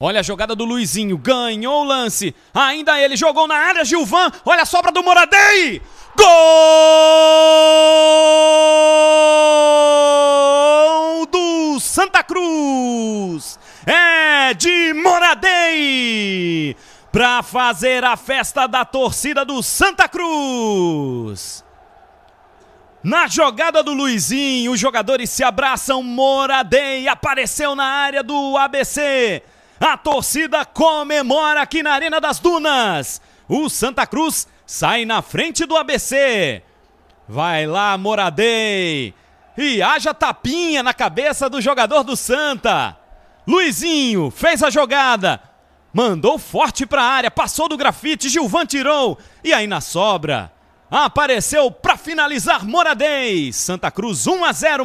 Olha a jogada do Luizinho, ganhou o lance. Ainda ele jogou na área, Gilvan. Olha a sobra do Moradei. Gol do Santa Cruz. É de Moradei para fazer a festa da torcida do Santa Cruz. Na jogada do Luizinho, os jogadores se abraçam. Moradei apareceu na área do ABC. A torcida comemora aqui na Arena das Dunas. O Santa Cruz sai na frente do ABC. Vai lá, Moradei. E haja tapinha na cabeça do jogador do Santa. Luizinho fez a jogada. Mandou forte para a área, passou do grafite, Gilvan tirou. E aí na sobra, apareceu para finalizar Moradei. Santa Cruz 1 a 0.